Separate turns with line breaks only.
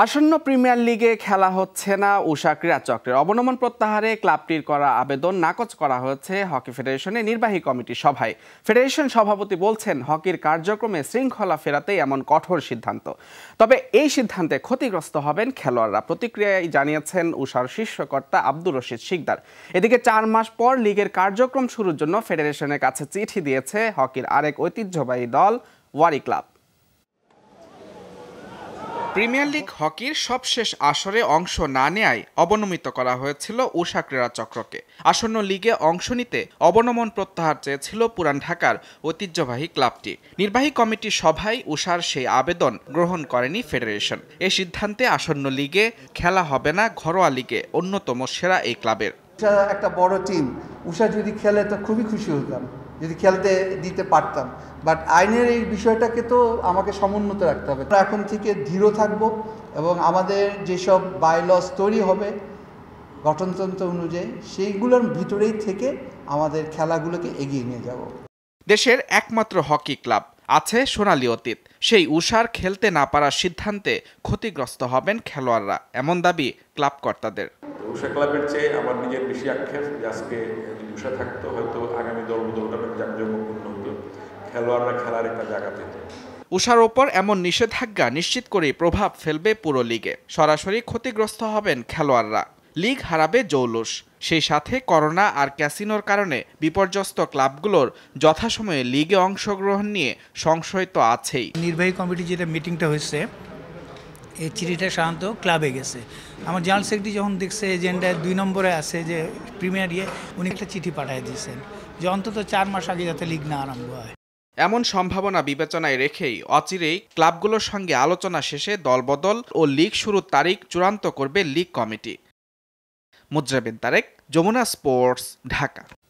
আসন্ন প্রিমিয়ার লিগে খেলা হচ্ছে না উষা ক্রীড়া চক্রের অবনমন প্রত্যাহারে ক্লাবটির করা আবেদন নাকচ করা হয়েছে হকি ফেডারেশনের নির্বাহী কমিটির সভায় ফেডারেশন সভাপতি বলছেন হকির কার্যক্রমে শৃঙ্খলা ফেরাতে এমন কঠোর সিদ্ধান্ত তবে এই সিদ্ধান্তে ক্ষতিগ্রস্ত হবেন খেলোয়াড়রা প্রতিক্রিয়ায় জানিয়েছেন উষার শীর্ষকর্তা আব্দুর রশিদ শিকদার এদিকে চার মাস পর লিগের কার্যক্রম শুরুর জন্য ফেডারেশনের কাছে চিঠি দিয়েছে হকির আরেক ঐতিহ্যবাহী দল ওয়ারি ক্লাব প্রিমিয়ার লিগ হকির সবশেষ আসরে অংশ না নেয় অবনমিত করা হয়েছিল উষা ক্রীড়া চক্রকে আসন্ন লিগে অংশ নিতে অবনমন প্রত্যাহার চেয়েছিল পুরান ঢাকার ঐতিহ্যবাহী ক্লাবটি নির্বাহী কমিটি সভায় উষার সেই আবেদন গ্রহণ করেনি ফেডারেশন এ সিদ্ধান্তে আসন্ন লিগে খেলা হবে না ঘরোয়া লিগে অন্যতম সেরা এই ক্লাবের
একটা বড় টিম উষা যদি খেলে তো খুবই খুশি হতাম যদি খেলতে দিতে পারতাম বাট আইনের এই বিষয়টাকে তো আমাকে সমুন্নত রাখতে হবে এখন থেকে ধীর থাকবো এবং আমাদের যেসব বায়োলস তৈরি হবে গঠনতন্ত্র অনুযায়ী সেইগুলোর ভিতরেই থেকে আমাদের খেলাগুলোকে এগিয়ে নিয়ে যাব দেশের
একমাত্র হকি ক্লাব আছে সোনালি অতীত সেই উষার খেলতে না পারার সিদ্ধান্তে ক্ষতিগ্রস্ত হবেন খেলোয়াড়রা এমন দাবি ক্লাব কর্তাদের উষা ক্লাবের চেয়ে আমার নিজের বেশি আক্ষেপ যে আজকে উষা থাকতো হয়তো খেলোয়াড়রা খেলার একটা জায়গা পেত উষার ওপর এমন নিষেধাজ্ঞা নিশ্চিত করে প্রভাব ফেলবে পুরো লিগে সরাসরি ক্ষতিগ্রস্ত হবেন খেলোয়াড়রা লিগ হারাবে জৌলুস সেই সাথে করোনা আর ক্যাসিনোর কারণে বিপর্যস্ত ক্লাবগুলোর যথাসময়ে লিগে অংশগ্রহণ নিয়ে সংশয় তো আছেই নির্বাহী কমিটি যেটা মিটিংটা হয়েছে এই চিঠিটা সাধারণত ক্লাবে গেছে আমার জেনারেল সেক্রেটারি যখন দেখছে এজেন্ডায় দুই নম্বরে আছে যে প্রিমিয়ার ইয়ে উনি একটা চিঠি পাঠিয়ে দিয়েছেন যে অন্তত চার মাস আগে যাতে লিগ না আরম্ভ হয় এমন সম্ভাবনা বিবেচনায় রেখেই অচিরেই ক্লাবগুলোর সঙ্গে আলোচনা শেষে দলবদল ও লীগ শুরুর তারিখ চূড়ান্ত করবে লীগ কমিটি মুজরাবিন তারেক যমুনা স্পোর্টস ঢাকা